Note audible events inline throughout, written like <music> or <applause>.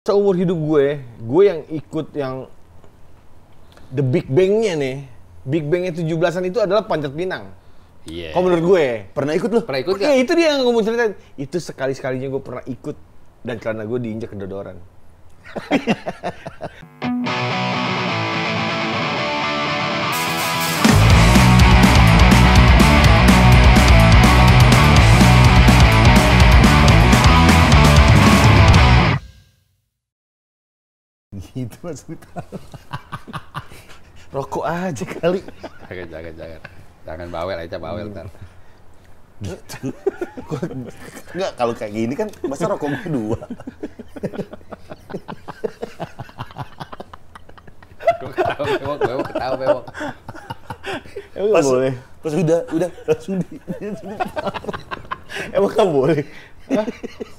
seumur hidup gue, gue yang ikut yang The Big bangnya nih. Big bangnya tujuh belasan itu adalah panjat pinang. Iya. Yeah. Kalau menurut gue, pernah ikut loh? Pernah ikut Iya, itu dia yang gue mau ceritain. Itu sekali-sekalinya gue pernah ikut dan karena gue diinjak kedodoran. <laughs> gitu maksudnya rokok aja kali jangan jangan jangan jangan bawel aja bawel iya. ntar gitu nggak kalau kayak gini kan masa rokok dua gue ketawa bewok gue ketawa bewok pas, boleh pas udah udah langsung di emang kamu boleh Hah?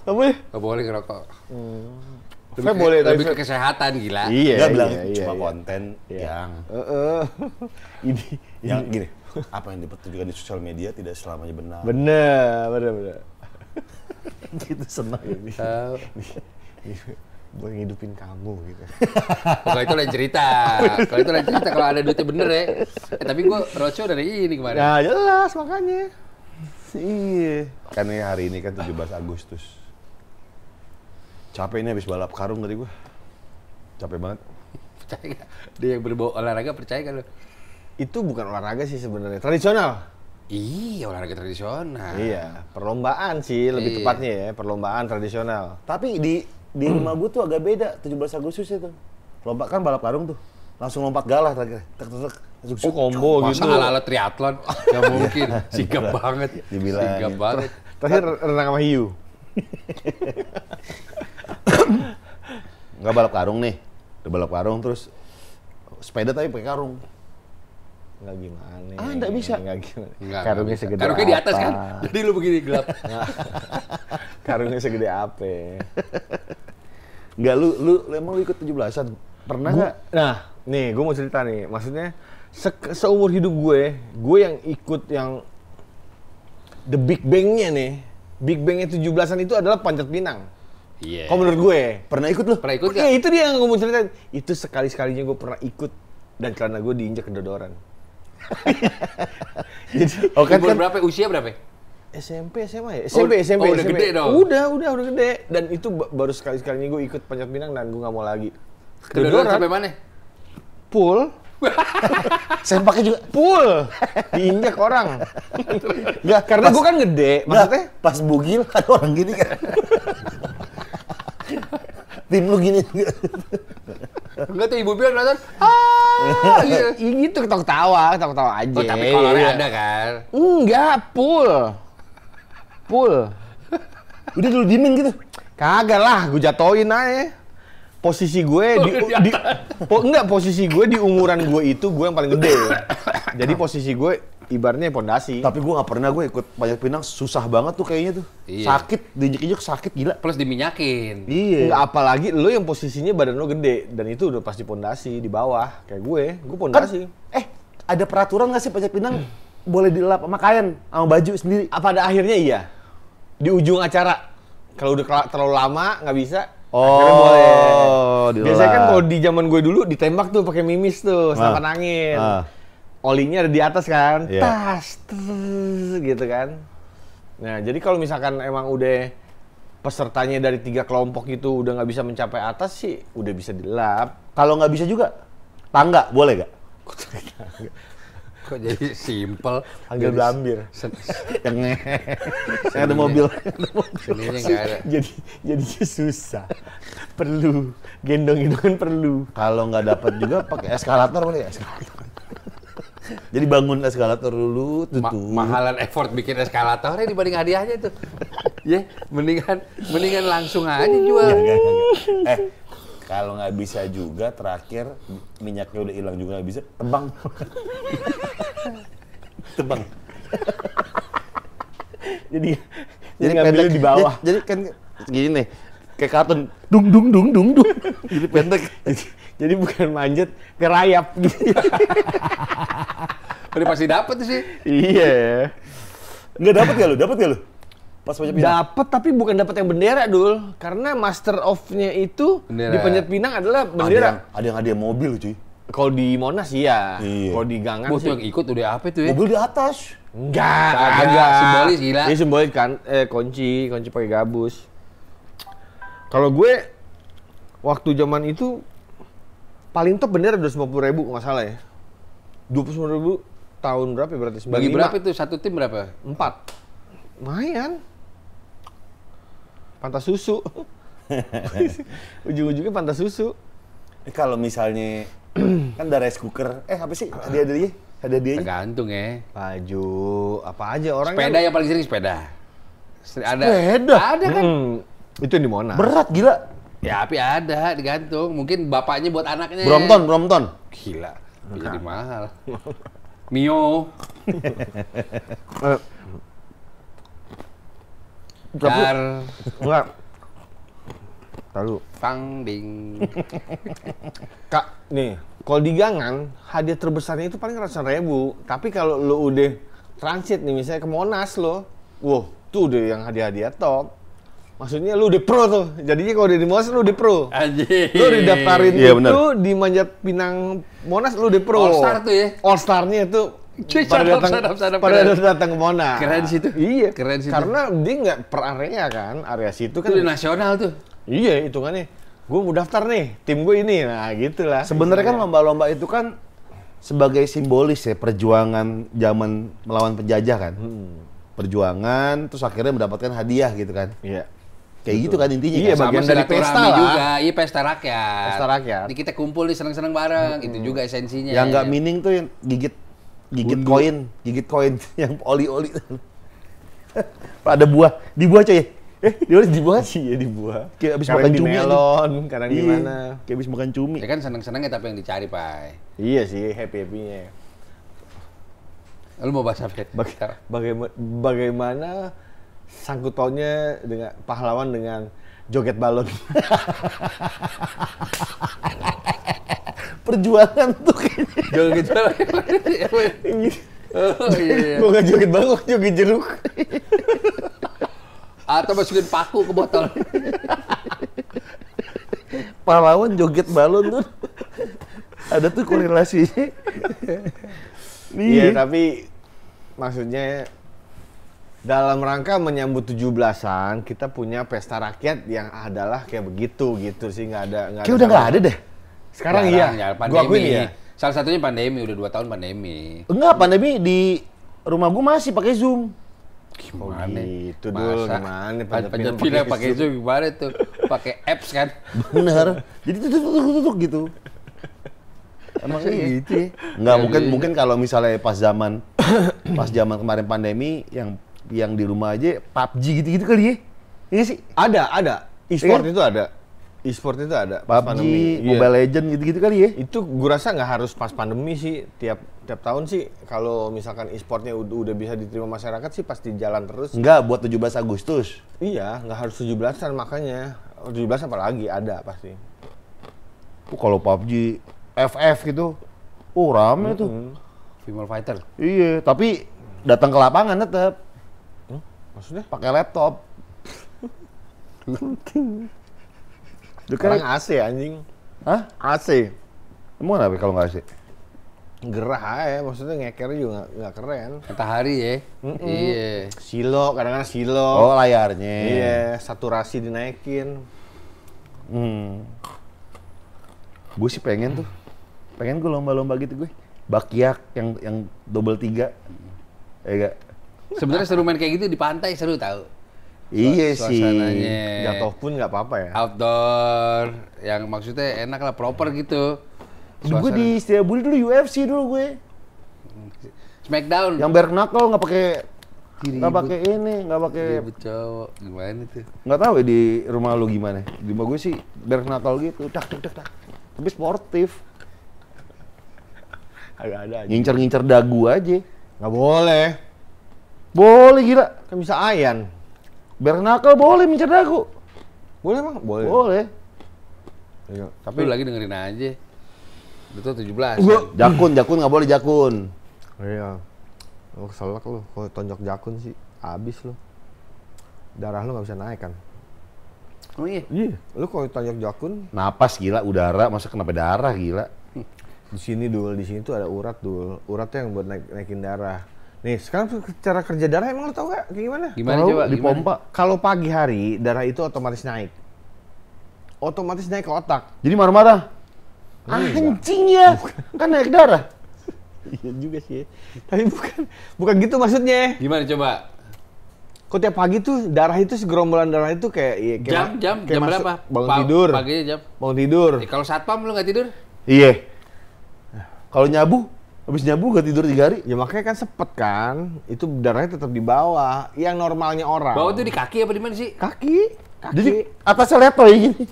Gak boleh? Gak boleh ngerokok. Hmm. Lebih, Feb boleh lebih ke kesehatan gila. Iya. Enggak iya, bilang iya, iya, cuma iya. konten iya. yang uh, uh, ini yang gini. Apa yang dipertunjukkan di sosial media tidak selamanya benar. Benar, benar, benar. <laughs> gitu senang ini. Uh, gue ngidupin kamu gitu. kalau itu lain cerita. <laughs> Kalau itu lain cerita kalau ada duitnya bener ya. Eh, tapi gue roco dari ini kemarin. Nah jelas makanya. Iya. Kan hari ini kan 17 Agustus. Capek ini habis balap karung tadi gue. Capek banget. <laughs> Percaya gak? Dia yang berbau olahraga percaya gak lo? Itu bukan olahraga sih sebenarnya. Tradisional. Iya, olahraga tradisional. Iya, perlombaan sih lebih iya. tepatnya ya, perlombaan tradisional. Tapi di di hmm. rumah gue tuh agak beda 17 Agustus itu. Lompat kan balap karung tuh. Langsung lompat galah terakhir. Tek tek oh, combo gitu. Masa ala-ala triathlon. <laughs> Gak mungkin. Iya. Sigap banget. Dibilang. Sigap banget. Terakhir renang sama hiu. <laughs> nggak balap karung nih udah balap karung terus sepeda tapi pakai karung nggak gimana. Ah, nggak bisa. Enggak gimana. Karungnya segede Karungnya apa? di atas kan? Jadi lu begini gelap. <laughs> Karungnya segede apa? Enggak, lu, lu, emang lu ikut tujuh belasan Pernah nggak? Nah, nih gue mau cerita nih. Maksudnya, se seumur hidup gue, gue yang ikut yang The Big bangnya nih. Big bangnya tujuh belasan itu adalah panjat pinang. Iya. Yeah. Kalau menurut gue, pernah ikut loh. Pernah ikut Iya, itu dia yang gue mau ceritain. Itu sekali-sekalinya gue pernah ikut dan karena gue diinjak kedodoran. <laughs> Jadi, oh, kan, kan, berapa? Usia berapa? SMP, SMA ya? SMP, oh, SMP, oh, udah SMP. gede dong? Udah, udah, udah gede. Dan itu baru sekali-sekalinya gue ikut Panjat Pinang dan gue gak mau lagi. Kedodoran, kedodoran sampai mana? Pool. <laughs> Sempaknya juga Pool. diinjak orang. Enggak, <laughs> karena gue kan gede, maksudnya pas bugil ada orang gini kan tim lu gini juga. Enggak tuh ibu bilang nonton, ah, <laughs> iya. Iya, gitu. Ya, gitu ketawa, ketawa aja. Oh, tapi kolornya ada kan? Enggak, full. Full. Udah dulu dimin gitu. Kagak lah, gue jatoin aja. Posisi gue di, oh, di po, enggak posisi gue di umuran gue itu gue yang paling gede. <laughs> Jadi posisi gue Ibarnya pondasi. Tapi gue nggak pernah gue ikut pajak pinang susah banget tuh kayaknya tuh. Iya. Sakit, diinjek-injek sakit gila. Plus diminyakin. Iya. Nggak, apalagi lo yang posisinya badan lo gede dan itu udah pasti pondasi di bawah kayak gue. Gue kan, pondasi. Kan, eh ada peraturan nggak sih pajak pinang boleh dilap sama kain sama baju sendiri? Apa ada akhirnya iya? Di ujung acara kalau udah terlalu lama nggak bisa Oh, boleh. Biasanya kan kalau di zaman gue dulu ditembak tuh pakai mimis tuh, ah. sama ah. angin. Ah olinya ada di atas kan, yeah. tas, tss, gitu kan. Nah, jadi kalau misalkan emang udah pesertanya dari tiga kelompok itu udah nggak bisa mencapai atas sih, udah bisa dilap. Kalau nggak bisa juga, tangga boleh gak? <laughs> Kok jadi simpel? Panggil <laughs> Yang Saya ada mobil. jadi ada. Jadi susah. Perlu gendong-gendongan perlu. Kalau nggak dapat juga pakai eskalator boleh ya? Eskalator. Jadi bangun eskalator dulu, tutup. Ma mahalan effort bikin eskalator eskalatornya dibanding hadiahnya itu, <laughs> ya, yeah, mendingan mendingan langsung aja jual. Gak, gak, gak. Eh, kalau nggak bisa juga terakhir minyaknya udah hilang juga nggak bisa, tebang. <laughs> tebang. jadi jadi ngambilnya di bawah. Jadi, jadi kan gini nih, kayak kartun dung dung dung dung dung <laughs> jadi pendek jadi bukan manjat kerayap. gitu <laughs> pasti dapet sih iya nggak dapet ya lu Dapat ya lu pas penyet pinang Dapat tapi bukan dapat yang bendera dul karena master of-nya itu bendera. di penyet pinang adalah bendera ada yang ada yang, mobil cuy kalau di Monas iya, iya. kalau di Gangan Bo, sih. yang ikut udah apa itu ya? Mobil di atas. Enggak, agak simbolis gila. Ini simbolis kan eh kunci, kunci pakai gabus. Kalau gue waktu zaman itu paling top bener 250 ribu nggak salah ya. Dua 250 ribu tahun berapa ya berarti? 95. Bagi berapa itu? Satu tim berapa? Empat. Lumayan. Pantas susu. <laughs> Ujung-ujungnya pantas susu. Eh, kalau misalnya <clears throat> kan ada rice cooker, eh apa sih ada dia, Ada dia Tergantung ya. Baju, apa aja orang. Sepeda kan... yang paling sering sepeda. Ada. Sepeda. Ada kan? Hmm itu yang di Monas. Berat gila. Ya tapi ada digantung. Mungkin bapaknya buat anaknya. Brompton, Brompton. Gila. Bisa jadi mahal. Mio. car <laughs> eh. Enggak. Lalu. ding. <laughs> Kak, nih, kalau di gangan hadiah terbesarnya itu paling ratusan ribu. Tapi kalau lo udah transit nih, misalnya ke Monas lo, wow, tuh udah yang hadiah-hadiah top. Maksudnya lu di pro tuh. Jadinya kalau di Monas lu di pro. Anjir. Lu didaftarin iya, itu di Manjat Pinang Monas lu di pro. All Star tuh ya. All star itu pada sadap, datang, sadap, sadap, pada keren. datang ke Monas. Keren situ. Iya. Keren situ. Karena dia nggak per area kan, area situ kan. Itu nasional tuh. Iya, hitungannya. Gue mau daftar nih, tim gue ini. Nah, gitulah. Sebenarnya kan iya. lomba-lomba itu kan sebagai simbolis ya perjuangan zaman melawan penjajah kan. Hmm. Perjuangan, terus akhirnya mendapatkan hadiah gitu kan. Iya. Kayak gitu, gitu kan intinya. Iya, kan? bagian dari pesta lah. juga. Iya, pesta rakyat. Pesta rakyat. Ini kita kumpul nih seneng-seneng bareng, hmm. itu juga esensinya. Yang nggak mining tuh yang gigit gigit koin, gigit koin <laughs> yang oli-oli. <laughs> Ada buah, di buah coy. Eh, di buah? <laughs> Iya, di buah. Kayak abis kadang makan cumi. melon, aja. kadang di iya. mana. Kayak abis makan cumi. Ya kan seneng-senengnya tapi yang dicari, Pak. Iya sih, happy-happy-nya. Lu mau bahas apa? Baga bagaimana, bagaimana sangkut pautnya dengan pahlawan dengan joget balon. Perjuangan tuh kayaknya. Joget balon. Gitu. <laughs> oh, iya, iya. Gue gak joget balon, gue joget jeruk. Atau masukin paku ke botol. Pahlawan joget balon tuh ada tuh korelasinya. Iya, iya. tapi maksudnya dalam rangka menyambut 17-an kita punya pesta rakyat yang adalah kayak begitu gitu sih nggak ada nggak kayak udah nggak ada deh sekarang, iya ya, gua akuin ya salah satunya pandemi udah dua tahun pandemi enggak pandemi di rumah gua masih pakai zoom gimana oh, gitu dulu gimana Pancapina pakai zoom gimana tuh pakai apps kan bener jadi tutup tutup tutup gitu Emang sih iya. gitu ya? Nggak, iya, mungkin, iya, mungkin kalau misalnya pas zaman pas zaman kemarin pandemi yang yang di rumah aja PUBG gitu-gitu kali ya? Iya sih. Ada, ada. Iya E-sport kan? itu ada. E-sport itu ada. PUBG, pandemi. Iya. Mobile yeah. Legend gitu-gitu kali ya? Itu gue rasa nggak harus pas pandemi sih. Tiap tiap tahun sih kalau misalkan e-sportnya udah, udah bisa diterima masyarakat sih pasti jalan terus. Enggak, buat 17 Agustus. Iya, nggak harus 17-an makanya. 17 apalagi ada pasti. Oh, kalau PUBG FF gitu, oh rame mm -hmm. tuh. Female Fighter. Iya, tapi datang ke lapangan tetap Maksudnya? Pakai laptop. Penting. Sekarang AC anjing. Hah? AC. Emang kenapa kalau nggak AC? gerah aja, maksudnya ngeker juga nggak keren. Matahari ya. Mm -mm. Iya. Silo, kadang-kadang silo. Oh layarnya. Iya, saturasi dinaikin. Hmm. Gue sih pengen tuh, pengen gue lomba-lomba gitu gue. Bakiak yang yang double tiga, ya gak? Sebenarnya seru main kayak gitu di pantai seru tahu. Iya sih. Jatuh pun nggak apa-apa ya. Outdoor, yang maksudnya enak lah proper gitu. Gue di Setiabudi dulu UFC dulu gue. Smackdown. Yang bare knuckle nggak pakai nggak pakai ini, nggak pakai cowok. Gimana itu? Nggak tahu ya di rumah lu gimana. Di rumah gue sih bare knuckle gitu, dak dak dak dak. Tapi sportif. Ada, ada aja. Ngincer-ngincer dagu aja. Nggak boleh. Boleh gila, kan bisa ayan. Bernakel boleh mincer dagu. Boleh mah Boleh. Boleh. Ayo. Iya. tapi Lu lagi dengerin aja. Itu 17. Gua, ya? jakun, jakun nggak boleh jakun. Iya. Lu keselak lu kalau tonjok jakun sih abis lu. Darah lu nggak bisa naik kan. Oh iya. Iya. Lu kalau tonjok jakun, napas gila udara, masa kenapa darah gila? Di sini dul, di sini tuh ada urat dul. uratnya yang buat naik naikin darah Nih, sekarang cara kerja darah emang lo tau gak? Kayak gimana? Gimana coba? Dipompa. Kalau pagi hari, darah itu otomatis naik. Otomatis naik ke otak. Jadi marah-marah? Iya. Anjing ya! Kan naik darah. Iya juga sih. Tapi bukan bukan gitu maksudnya. Gimana coba? Kok tiap pagi tuh darah itu segerombolan darah itu kayak, ya, kayak jam jam kayak jam berapa? Bangun pa tidur. Paginya jam. Bangun tidur. Eh, kalau satpam lo gak tidur? Iya. Kalau nyabu Habis nyabu gak tidur tiga hari? Ya makanya kan sepet kan. Itu darahnya tetap di bawah. Yang normalnya orang. Bawah itu di kaki apa di mana sih? Kaki. kaki. Jadi atasnya leto ya gini.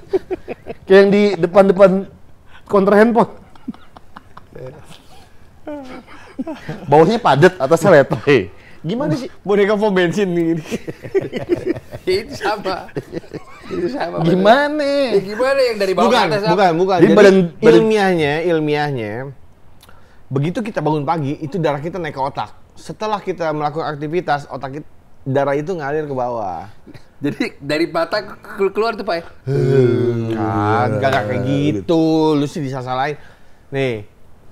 <laughs> Kayak yang di depan-depan counter handphone. <laughs> Bawahnya padat, atasnya leto. Eh, gimana sih? Boneka pom bensin nih. <laughs> itu sama. Itu sama. Gimana? Ya, gimana yang dari bawah bukan, atas? Bukan, bukan. Jadi, Jadi badan, badan ilmiahnya, ilmiahnya begitu kita bangun pagi itu darah kita naik ke otak setelah kita melakukan aktivitas otak kita, darah itu ngalir ke bawah jadi dari mata keluar tuh pak ya? kan gak, gak kayak gitu. gitu lu sih lain nih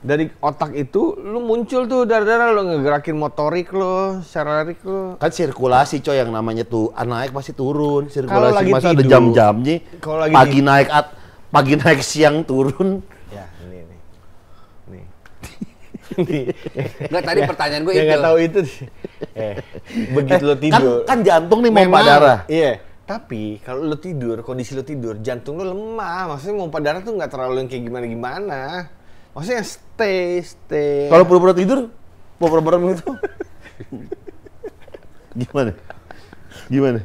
dari otak itu lu muncul tuh darah-darah lu ngegerakin motorik lu, serarik lu. Kan sirkulasi coy yang namanya tuh ah, naik pasti turun, sirkulasi masa ada jam-jamnya. Pagi naik at, pagi naik siang turun, Enggak tadi pertanyaan gue itu. Enggak tahu itu. Eh, begitu lo eh, kan- tidur. Kan, kan jantung nih mau darah. Iya. Tapi kalau lo tidur, kondisi lo tidur, jantung lo lemah. Maksudnya mau darah tuh nggak terlalu yang kayak gimana-gimana. Maksudnya stay, stay. Kalau pura-pura tidur, pura-pura itu <laughs> gimana? Gimana?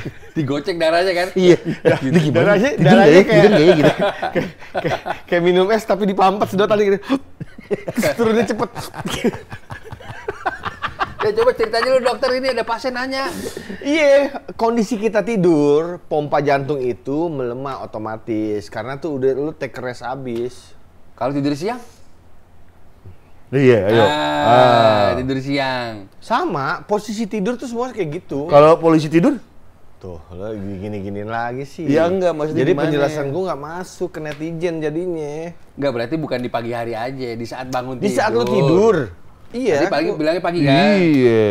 <laughs> digocek darahnya kan? Iya. <laughs> Nah, Gimana? Darahnya, darahnya ya? kayak, ya? gitu. <laughs> kayak, kayak, kayak minum es tapi sedot sedotan gitu. Turunnya cepet. ya coba ceritanya lu dokter ini ada pasien nanya. Iya, kondisi kita tidur, pompa jantung itu melemah otomatis karena tuh udah lu take rest abis. Kalau tidur siang? Iya, ayo. Ah, ah. Tidur siang. Sama, posisi tidur tuh semua kayak gitu. Kalau polisi tidur? Tuh, lo gini-gini lagi sih. Ya enggak, maksudnya Jadi gimana? penjelasan gue nggak masuk ke netizen jadinya. Enggak, berarti bukan di pagi hari aja, di saat bangun di tidur. Di saat lo tidur. Iya. Tadi pagi gua... bilangnya pagi kan. Iya.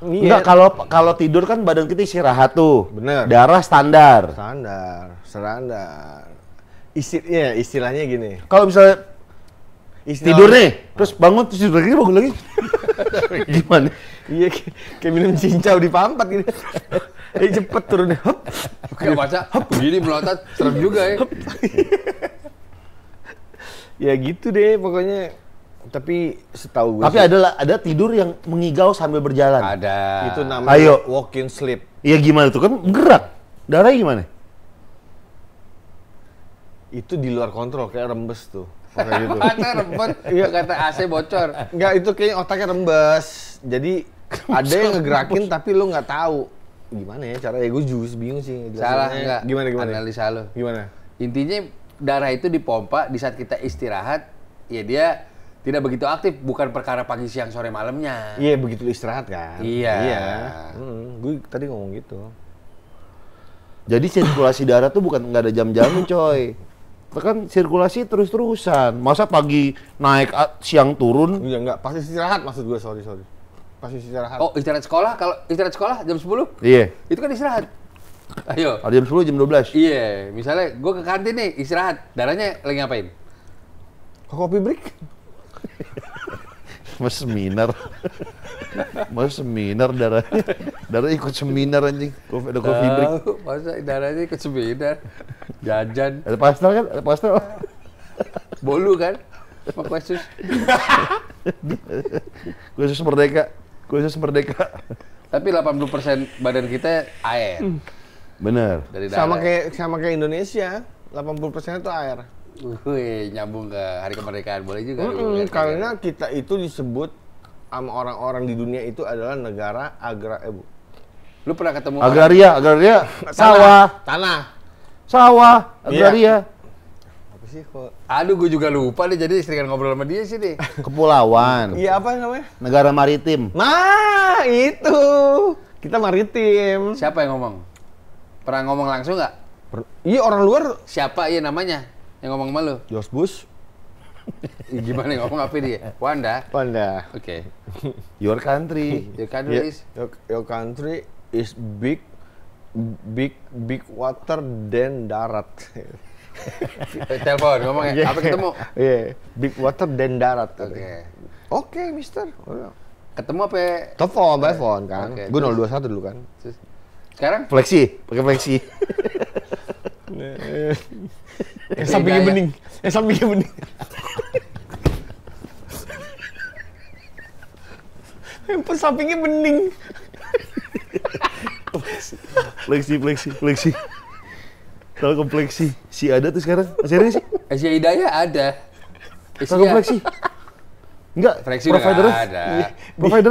Enggak, ya. kalau kalau tidur kan badan kita istirahat tuh. Bener. Darah standar. Standar, standar. Isti ya, istilahnya gini. Kalau misalnya Istilah... tidur nih, ah. terus bangun terus tidur lagi bangun lagi. <laughs> Gimana? Iya, kayak minum cincau di pampat gitu. Eh <laughs> cepet turun hop. Gak baca, hop begini melotot, serem juga ya. ya gitu deh pokoknya. Tapi setahu gue. Tapi ada ada tidur yang mengigau sambil berjalan. Ada. Itu namanya Ayo. walking sleep. Iya gimana tuh kan gerak. Darah gimana? Itu di luar kontrol kayak rembes tuh. Kayak <laughs> gitu. Iya rembes, kata AC bocor. Enggak, itu kayak otaknya rembes. Jadi <laughs> ada yang ngegerakin tapi lo nggak tahu gimana ya cara ya gue jujur bingung sih salah nggak gimana gimana analisa lo gimana intinya darah itu dipompa di saat kita istirahat ya dia tidak begitu aktif bukan perkara pagi siang sore malamnya iya begitu istirahat kan iya iya hmm, gue tadi ngomong gitu jadi sirkulasi darah tuh bukan nggak ada jam jam coy kan sirkulasi terus-terusan masa pagi naik siang turun iya nggak pasti istirahat maksud gue sorry sorry pas istirahat. Oh, istirahat sekolah kalau istirahat sekolah jam 10? Iya. Itu kan istirahat. Ayo. Ada jam 10, jam 12. Iya, misalnya gue ke kantin nih istirahat. Darahnya lagi ngapain? Ke kopi break. <laughs> Mas seminar. Mas seminar darahnya. Darah ikut seminar anjing. Kopi ada kopi break. Masa darahnya ikut seminar. Jajan. Ada pastel kan? Ada pastel. Bolu kan? Pak khusus. khusus merdeka khusus merdeka. Tapi 80% badan kita air. Hmm. Bener. Dari sama kayak sama kayak Indonesia, 80% itu air. Wih, nyambung ke hari kemerdekaan boleh juga. Mm ya, karena kita itu disebut sama orang-orang di dunia itu adalah negara agra eh, bu. Lu pernah ketemu agraria, agraria, sawah, tanah. Sawah, iya. agraria sih kok? Aduh, gue juga lupa deh. Jadi istri kan ngobrol sama dia sih deh. <laughs> Kepulauan. Iya apa namanya? Negara maritim. Nah, itu. Kita maritim. Siapa yang ngomong? Pernah ngomong langsung nggak? Iya orang luar. Siapa iya namanya yang ngomong sama lu? josh Bush. <laughs> Gimana yang ngomong apa dia? Wanda. Wanda. Oke. Okay. Your country. Your country yeah. is. Your, your country is big, big, big water dan darat. <laughs> <laughs> Telepon ngomongnya ya iya. apa ketemu? Iya. Yeah. Big water dan darat. Oke. Okay. Iya. Oke, okay, Mister. Oh, iya. Ketemu apa? Telepon, telepon kan. Okay, Gue 021 dulu kan. Sekarang? Fleksi, pakai fleksi. <laughs> yang sampingnya bening, yang sampingnya bening. <laughs> yang sampingnya bening. flexi flexi flexi kalau kompleksi si ada tuh sekarang? Masih ada sih? Asia eh, Hidayah ada. Kalau kompleksi? Enggak. Fleksi provider ada. Iya, provider.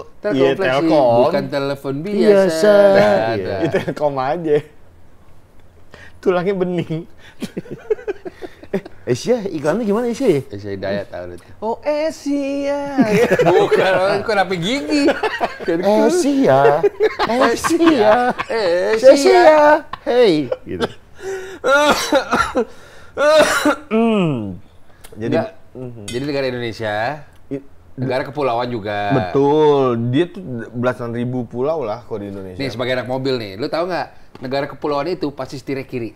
Oh, iya, telkom, telkom. bukan telepon biasa. Biasa. Iya. Itu ya, telkom aja. Tulangnya bening. Asia iklannya gimana Asia ya? Asia Hidayat tahu itu. Oh Asia. Bukan, orang kok rapi gigi. Asia. Asia. Asia. Hey gitu. Hmm. Jadi Nggak, jadi negara Indonesia negara kepulauan juga. Betul, dia tuh belasan ribu pulau lah kalau di Indonesia. Nih sebagai anak mobil nih, lu tahu nggak negara kepulauan itu pasti setirnya kiri.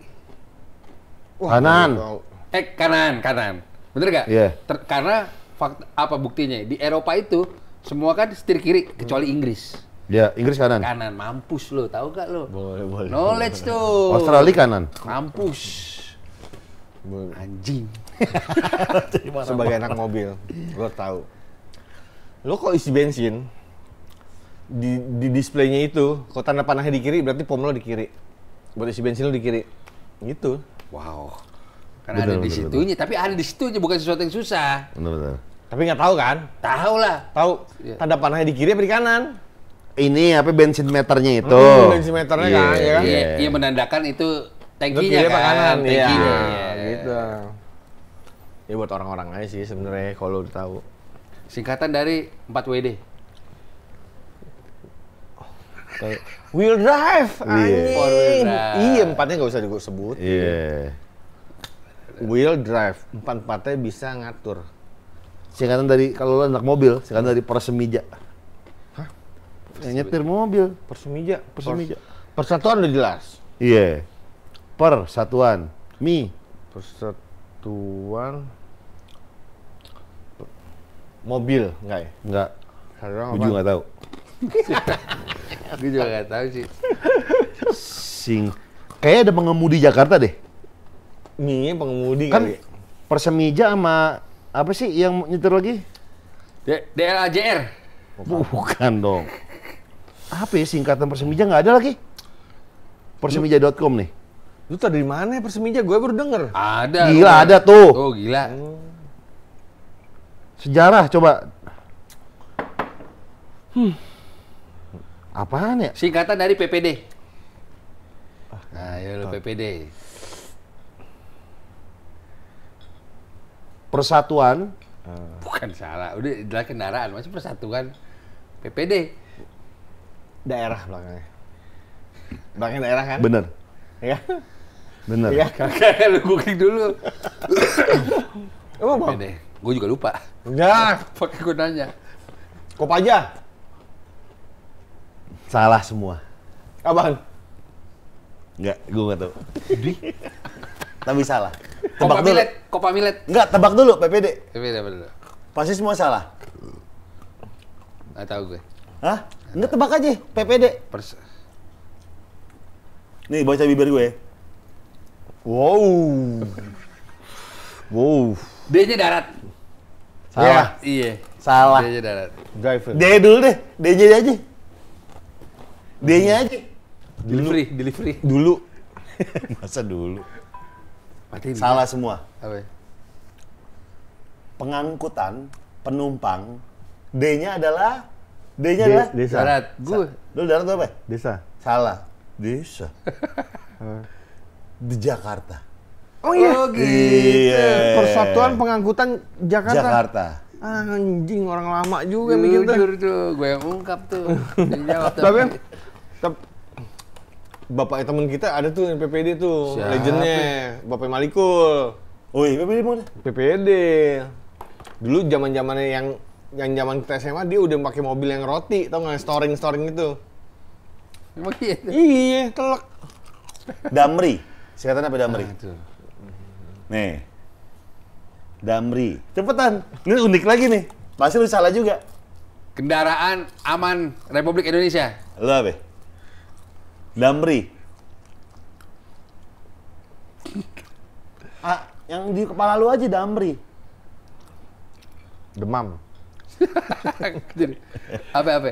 Wah, kanan eh kanan kanan bener gak? Iya. Yeah. Karena fakta apa buktinya di Eropa itu semua kan setir kiri kecuali Inggris. Ya, Inggris kanan. Kanan, mampus lo, tahu gak lo? Boleh, boleh. Knowledge boleh. tuh. Australia kanan. Mampus. Boleh. Anjing. <laughs> Sebagai anak mobil, lo tahu. Lo kok isi bensin di, di displaynya itu, kok tanda panahnya di kiri berarti pom lo di kiri. Buat isi bensin lo di kiri. Gitu. Wow. Karena betul, ada di situ nya, tapi ada di situ situnya bukan sesuatu yang susah. Benar benar. Tapi nggak tahu kan? Tahu lah. Tahu ya. tanda panahnya di kiri apa di kanan? Ini apa bensin meternya itu? Hmm, bensin meternya yeah, kan, ya kan? Iya, yeah. yeah. menandakan itu tangkinya kan. Kanan, tangkinya. Ya, yeah. yeah. gitu. Ya buat orang-orang aja sih sebenarnya kalau udah tahu. Singkatan dari 4WD. Wheel drive, yeah. anjing. drive. Iya, empatnya nggak usah disebut. Iya. Yeah. Iya. wheel drive empat empatnya bisa ngatur singkatan dari kalau lo anak mobil singkatan dari persemija Hah? Yang nyetir mobil persemija persemija persatuan udah jelas iya yeah. persatuan mi persatuan mobil enggak ya enggak gue juga nggak tahu <laughs> gue juga nggak tau sih sing Kayaknya ada pengemudi Jakarta deh mie pengemudi kan kali. Persemija sama apa sih yang nyetir lagi? D DLAJR. Bukan. dong. Apa ya singkatan Persemija nggak ada lagi? Persemija.com nih. Lu tau dari mana Persemija? Gue baru denger. Ada. Gila, lu. ada tuh. Tuh, oh, gila. Hmm. Sejarah, coba. Hmm. Apaan ya? Singkatan dari PPD. Ah, nah, ya lu PPD. persatuan ah. bukan salah udah adalah kendaraan masih persatuan PPD daerah belakangnya belakang daerah kan bener ya bener ya <laughs> kakak lu googling dulu emang bang gue juga lupa ya <laughs> pakai gue nanya aja salah semua abang Enggak, gue gak tau. Tapi salah. Tebak Kopa dulu. Milet. Kopa Milet. Enggak, tebak dulu PPD. PPD apa dulu? Pasti semua salah. Gak tahu gue. Hah? Enggak tebak aja PPD. Pers Nih baca bibir gue. Wow. wow. D-nya darat. Salah. Ya, iya. Salah. D-nya darat. Driver. D dulu deh. D-nya aja. D-nya aja. Delivery, delivery. Dulu. Masa dulu. Berarti salah semua. Apa? Pengangkutan, penumpang, D-nya adalah D-nya adalah desa. Darat. Gue. Lu darat apa? Desa. Salah. Desa. <laughs> Di Jakarta. Oh iya. Oh, iya. Gitu. Persatuan Pengangkutan Jakarta. Jakarta. Anjing orang lama juga mikir tuh. gue yang ungkap tuh. <laughs> Tapi kan bapak teman kita ada tuh yang PPD tuh Siapa? legendnya bapak Malikul Woi, PPD mana? PPD. Dulu zaman zamannya yang yang zaman kita SMA dia udah pakai mobil yang roti, tau nggak storing storing itu. Emang iya? Iya, telak. Damri, singkatan apa Damri? Ah, nih, Damri. Cepetan, ini unik lagi nih. Pasti lu salah juga. Kendaraan aman Republik Indonesia. Lo apa? Damri. Ah, yang di kepala lu aja Damri. Demam. <laughs> Jadi, apa apa?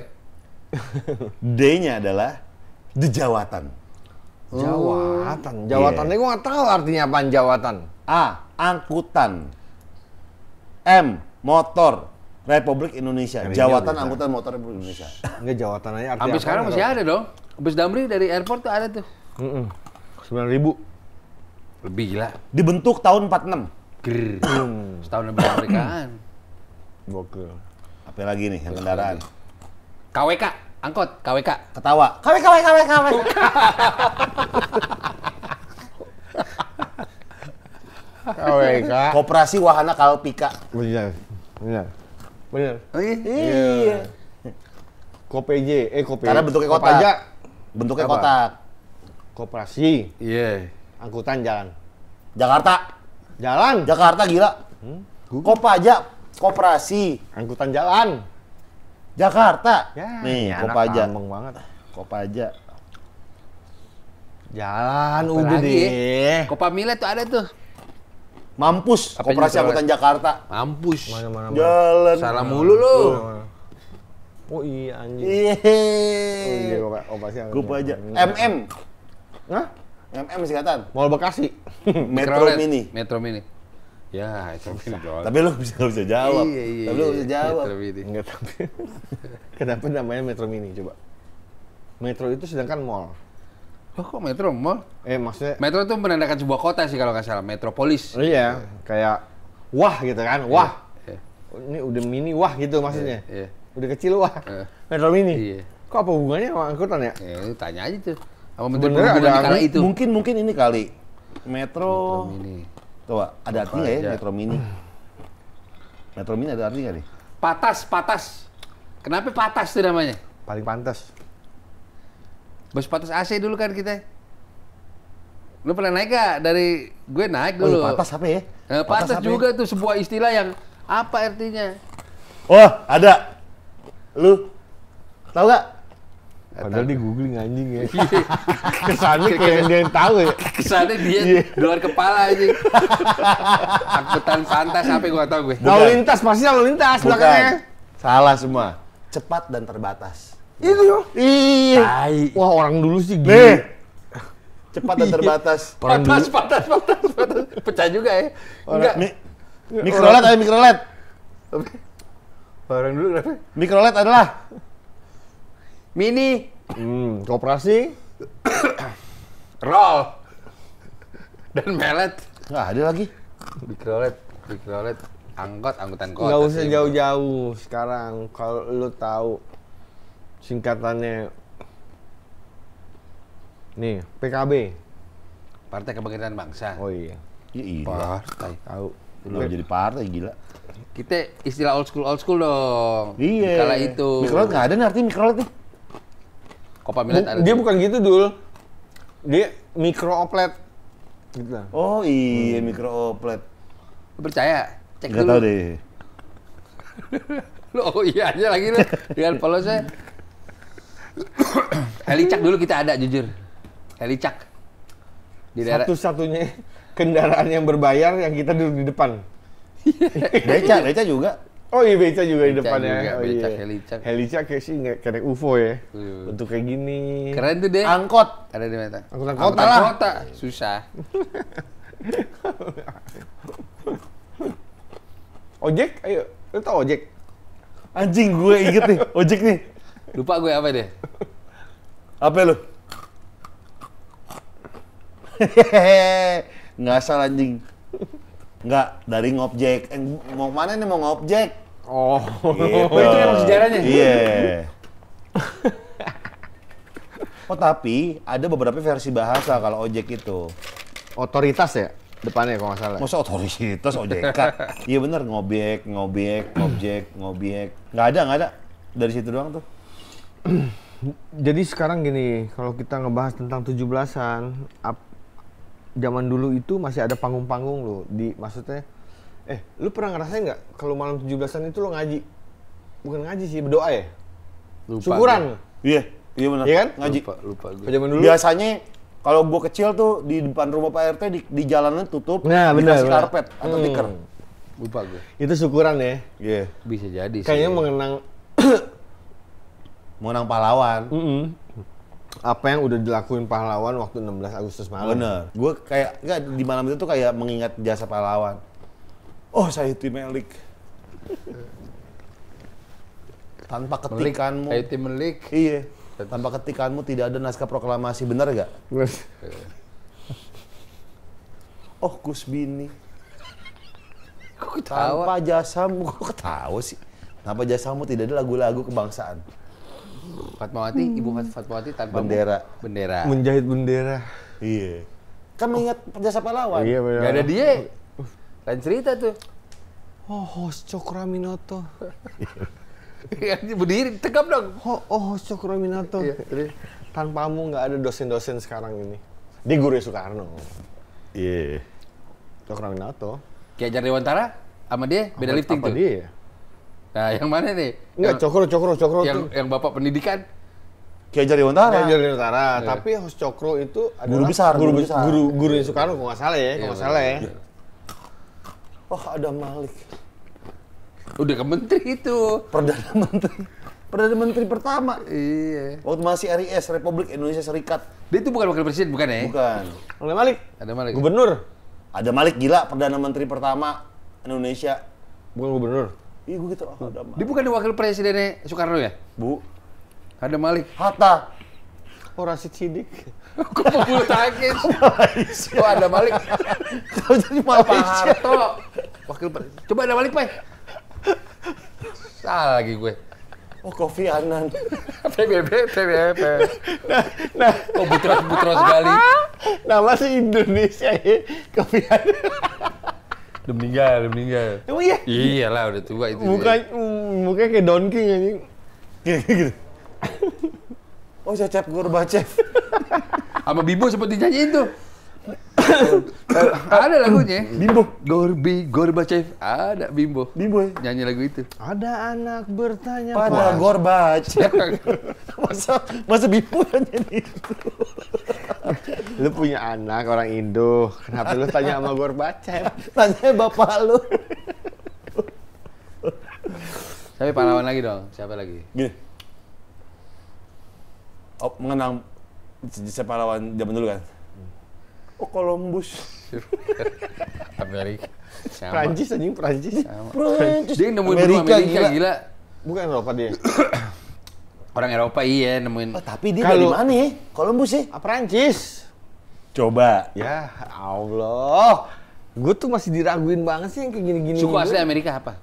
D-nya adalah dejawatan. Jawatan. Jawatan yeah. gue nggak tahu artinya apa jawatan. A. Angkutan. M. Motor. Republik Indonesia. Jawatan angkutan motor Republik Indonesia. Enggak jawatan aja artinya. Sampai sekarang masih ada dong. Bus Damri dari airport tuh ada tuh. Sembilan ribu. Lebih gila. Dibentuk tahun 46. Grrr. Hmm. Setahun lebih kemerdekaan. <coughs> Gokil. Apa lagi nih yang kendaraan? KWK, angkot, KWK. Ketawa. KWK, KWK, KWK. KWK. KWK. <laughs> Koperasi Wahana Kalpika. Benar. Benar. Benar. Iya. iya. Kopeje, eh Kopeje. Karena bentuknya kotak. Kopaja bentuknya Apa? kotak. Koperasi. Iya. Yeah. Angkutan jalan. Jakarta. Jalan. Jakarta gila. Hmm? Kopaja, koperasi. Angkutan jalan. Jakarta. Ya, Nih, Kopaja. ngomong banget. Kopaja. Jalan Apa udah lagi? deh. Kopamile tuh ada tuh. Mampus, Koperasi Angkutan Jakarta. Mampus. Mana, mana, mana. Jalan. Salah mulu lu. Oh iya anjing. Iya. Oh iya opa, opasnya. Gua ya? aja. MM. Hah? MM singkatan. Mall Bekasi. <laughs> Metro Mini. Metro Mini. Ya, itu Mini doang. Tapi lu bisa bisa jawab. Iya, iya, tapi lu iya. bisa jawab. Metro Mini. Enggak tapi. <laughs> Kenapa namanya Metro Mini coba? Metro itu sedangkan mall. Oh, kok metro mall? Eh maksudnya Metro itu menandakan sebuah kota sih kalau nggak salah, metropolis. Oh, iya, kayak wah gitu kan, wah. yeah. Iya. Oh, ini udah mini wah gitu maksudnya. Yeah, yeah udah kecil wah uh, metro mini iya. kok apa hubungannya sama angkutan ya, Eh tanya aja tuh apa menteri ada kala itu mungkin mungkin ini kali metro, mini Tuh, ada arti ya metro mini metro mini ada arti nggak nih patas patas kenapa patas tuh namanya paling pantas bos patas AC dulu kan kita Lu pernah naik gak dari gue naik oh, dulu. Oh, patas apa ya? Eh, patas, patas juga ya? tuh sebuah istilah yang apa artinya? Oh, ada. Lu tau gak? Padahal di googling anjing ya. <laughs> Iya. Kesannya kayak yang dia yang tahu ya. Kesannya dia iya. luar kepala aja. Angkutan santai sampai gua tau gue. Lalu lintas pasti lalu lintas belakangnya. Salah semua. Cepat dan terbatas. Itu iya, yo. Iya. Wah, orang dulu sih gini. Cepat dan terbatas. patas, patas, patas, Pecah juga ya. Enggak. mikrolet ayo mikrolet. Barang dulu kenapa? Mikrolet adalah mini hmm. hmm, koperasi roll dan melet. Nggak ada lagi. Mikrolet, LED, LED angkot angkutan kota. Gak usah jauh-jauh sekarang kalau lu tahu singkatannya nih PKB Partai Kebangkitan Bangsa. Oh iya. Iya, iya. partai. Tahu. Belum iya. jadi partai gila. Kita istilah old school old school dong. Iya. Kala itu. Mikrolet enggak ada nih artinya mikrolet nih. Kopa ada. Dia bukan gitu dul. Dia mikro oplet. Gitu Oh iya hmm. mikro oplet. percaya? Cek Gak dulu. Enggak tahu deh. <laughs> lu oh iya aja lagi lu dengan polosnya. Helicak dulu kita ada jujur. Helicak. Di daerah. Satu-satunya kendaraan yang berbayar yang kita duduk di depan. beca, <laughs> beca juga. Oh iya beca juga di depannya. Juga, oh, beca, iya. helicak. Helicak kayak sih kayak UFO ya. Uh. Bentuk kayak gini. Keren tuh deh. Angkot. Ada di mana? Angkot angkot kota lah. Susah. <laughs> ojek, ayo. Lu tau ojek? Anjing gue inget nih, <laughs> ojek nih. Lupa gue apa deh? Apa lu? nggak salah anjing nggak dari ngobjek eh, mau mana nih mau ngobjek oh gitu. Oh, itu yang sejarahnya iya yeah. oh tapi ada beberapa versi bahasa kalau ojek itu otoritas ya depannya kalau nggak salah masa otoritas ojek iya bener ngobjek ngobjek ngobjek ngobjek nggak ada nggak ada dari situ doang tuh jadi sekarang gini kalau kita ngebahas tentang tujuh belasan zaman dulu itu masih ada panggung-panggung lo, di maksudnya eh lu pernah ngerasain nggak kalau malam 17-an itu lo ngaji bukan ngaji sih berdoa ya lupa syukuran iya iya benar iya kan ngaji lupa, lupa gue. zaman dulu biasanya kalau gua kecil tuh di depan rumah Pak RT di, di jalanan tutup nah, bener, dikasih bener. karpet atau hmm. tikar lupa gue itu syukuran ya iya yeah. bisa jadi kayaknya sih. mengenang mengenang pahlawan mm -hmm apa yang udah dilakuin pahlawan waktu 16 Agustus malam. Bener. Gue kayak enggak, di malam itu tuh kayak mengingat jasa pahlawan. Oh tim <laughs> Melik. Tanpa ketikanmu. Tim Melik. Iya. Tanpa ketikanmu tidak ada naskah proklamasi. Bener gak? <laughs> oh Gus Kok ketawa? Tanpa jasamu. Kok ketawa sih? Tanpa jasamu tidak ada lagu-lagu kebangsaan. Fatmawati, hmm. Ibu Fatmawati tanpa bendera. Bendera. Menjahit bendera. Iya. Kan mengingat jasa pahlawan. Iya, benar. Gak ada dia. Lain cerita tuh. Oh, host Cokra Iya. Berdiri, tegap dong. Oh, oh host Cokra Minoto. Iya, jadi Tanpamu nggak ada dosen-dosen sekarang ini. Dia guru Soekarno. Iya. Yeah. Cokra Minoto. Kayak Jari Wantara sama dia beda apa, lifting apa tuh. Dia? Ya? Nah, yang mana nih? Enggak, Cokro, Cokro, Cokro. Yang, tuh. yang Bapak pendidikan? Kayak Jari utara Kiai Jari utara Ya. Tapi host Cokro itu adalah guru besar, guru, besar. Guru guru yang Soekarno kalau nggak salah ya, kalau nggak iya, salah iya, ya. ya. Oh, ada Malik. Udah ke menteri itu. Perdana <laughs> menteri. Perdana menteri pertama. Iya. Waktu masih RIS Republik Indonesia Serikat. Dia itu bukan wakil presiden, bukan ya? Bukan. Ada Malik. Ada Malik. Gubernur. Ada Malik gila perdana menteri pertama Indonesia. Bukan gubernur. Iya gue gitu. Oh, ah, Adam Malik. Dia bukan wakil presidennya Soekarno ya? Bu. Ada Malik. Hatta. orang oh, Rasid Sidik. <laughs> Kok mau bulu tangkis? Kok ada Malik? Kau jadi Malaysia. Pak Harto. Wakil presiden. Coba ada Malik, Pak. Salah lagi gue. Oh, Kofi Annan. <laughs> PBB, PBB. Nah, nah. Oh, butros-butros Bali. <laughs> Nama si Indonesia ya, Kofi Annan udah meninggal, udah meninggal. Emang iya? Iya lah, udah tua itu. Muka, mm, muka kayak Don King anjing. Kayak gitu. oh, Cecep Gorbachev. Sama Bibo seperti janji itu ada lagunya. Bimbo. Gorbi, Gorbachev. Ada Bimbo. Bimbo ya? Nyanyi lagu itu. Ada anak bertanya pada Gorbachev. <laughs> masa masa Bimbo nyanyi itu. lu punya anak orang Indo, kenapa lu tanya sama Gorbachev? tanya bapak lu. Tapi pahlawan lagi dong. Siapa lagi? Gini. Oh, mengenang si pahlawan zaman dulu kan? Oh, Columbus. <laughs> Amerika. Sama. Prancis anjing Prancis. Prancis. Dia nemuin Amerika, Amerika gila. gila. Bukan Eropa dia. <clears throat> Orang Eropa iya nemuin. Oh, tapi dia Kalo... dari mana ya? Columbus ya? Ah, Prancis. Coba. Ya Allah. Gue tuh masih diraguin banget sih yang kayak gini-gini. Suku asli Amerika apa?